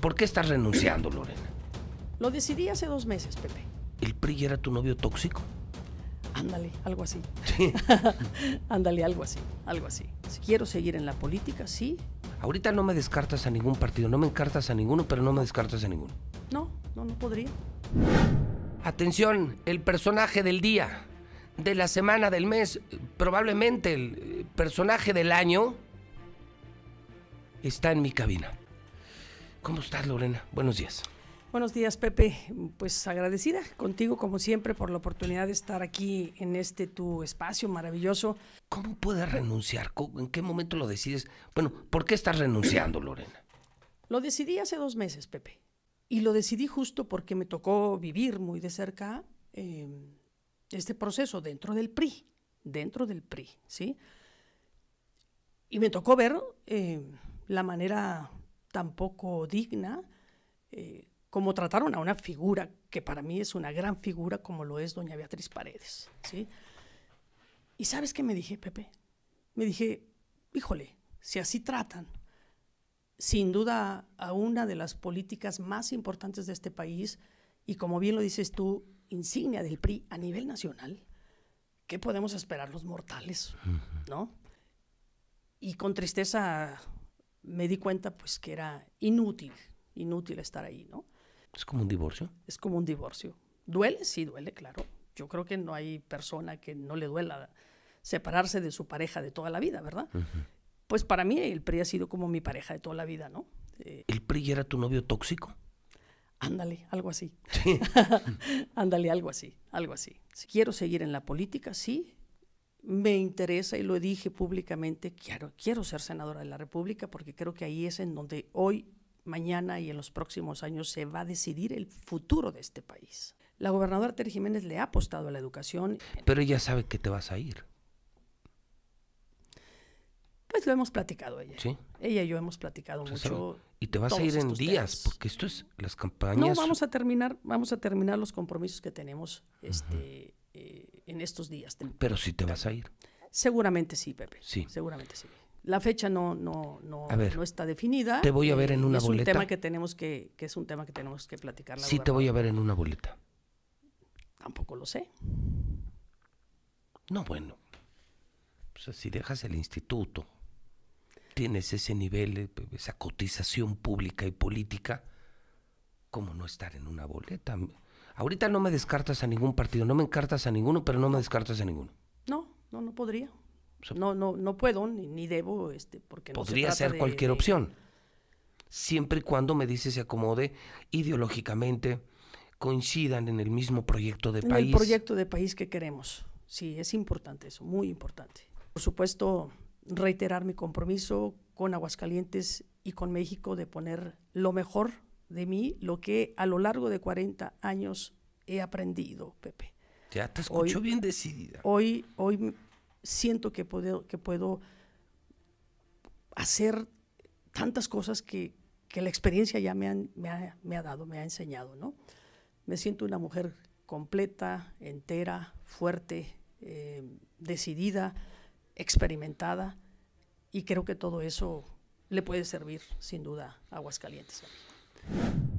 ¿Por qué estás renunciando, Lorena? Lo decidí hace dos meses, Pepe. ¿El PRI era tu novio tóxico? Ándale, algo así. Sí. Ándale, algo así, algo así. Si quiero seguir en la política, sí. Ahorita no me descartas a ningún partido, no me encartas a ninguno, pero no me descartas a ninguno. No, no, no podría. Atención, el personaje del día, de la semana, del mes, probablemente el personaje del año, está en mi cabina. ¿Cómo estás, Lorena? Buenos días. Buenos días, Pepe. Pues agradecida contigo, como siempre, por la oportunidad de estar aquí en este tu espacio maravilloso. ¿Cómo puedes renunciar? ¿En qué momento lo decides? Bueno, ¿por qué estás renunciando, Lorena? Lo decidí hace dos meses, Pepe. Y lo decidí justo porque me tocó vivir muy de cerca em, este proceso dentro del PRI, dentro del PRI, ¿sí? Y me tocó ver em, la manera tampoco digna, eh, como trataron a una figura que para mí es una gran figura como lo es doña Beatriz Paredes. ¿sí? Y sabes qué me dije, Pepe? Me dije, híjole, si así tratan, sin duda a una de las políticas más importantes de este país y como bien lo dices tú, insignia del PRI a nivel nacional, ¿qué podemos esperar los mortales? ¿No? Y con tristeza me di cuenta pues que era inútil, inútil estar ahí, ¿no? Es como un divorcio. Es como un divorcio. ¿Duele? Sí, duele, claro. Yo creo que no hay persona que no le duela separarse de su pareja de toda la vida, ¿verdad? Pues para mí el PRI ha sido como mi pareja de toda la vida, ¿no? Eh, ¿El PRI era tu novio tóxico? Ándale, algo así. Sí. ándale, algo así, algo así. Si Quiero seguir en la política, sí, me interesa, y lo dije públicamente, quiero, quiero ser senadora de la República porque creo que ahí es en donde hoy, mañana y en los próximos años se va a decidir el futuro de este país. La gobernadora Terry Jiménez le ha apostado a la educación. Pero ella sabe que te vas a ir. Pues lo hemos platicado ella. Sí. Ella y yo hemos platicado pues mucho. Y te vas a ir en días, porque esto es las campañas. No, vamos a terminar, vamos a terminar los compromisos que tenemos este, en estos días. Pero si te vas a ir. Seguramente sí, Pepe. Sí. Seguramente sí. La fecha no, no, no, no está definida. Te voy a ver en una boleta. tema que tenemos que, es un tema que tenemos que platicar. sí, te voy a ver en una boleta. Tampoco lo sé. No, bueno. si dejas el instituto, tienes ese nivel, eh, esa cotización pública y política, ¿cómo no estar en una boleta? Ahorita no me descartas a ningún partido, no me encartas a ninguno, pero no me descartas a ninguno. No, no, no podría. no, no, no puedo ni, debo, este, porque podría ser cualquier opción, siempre y cuando me dice se acomode ideológicamente, coincidan en el mismo proyecto de país. El proyecto de país que queremos. Sí, es importante eso, muy importante. Por supuesto, reiterar mi compromiso con Aguascalientes y con México de poner lo mejor de mí lo que a lo largo de 40 años he aprendido, Pepe. Ya te escucho hoy, bien decidida. Hoy, hoy siento que puedo, que puedo hacer tantas cosas que, la experiencia ya me, me, ha, dado, me ha enseñado, ¿no? Me siento una mujer completa, entera, fuerte, eh, decidida, experimentada, y creo que todo eso le puede servir, sin duda, a Aguascalientes. you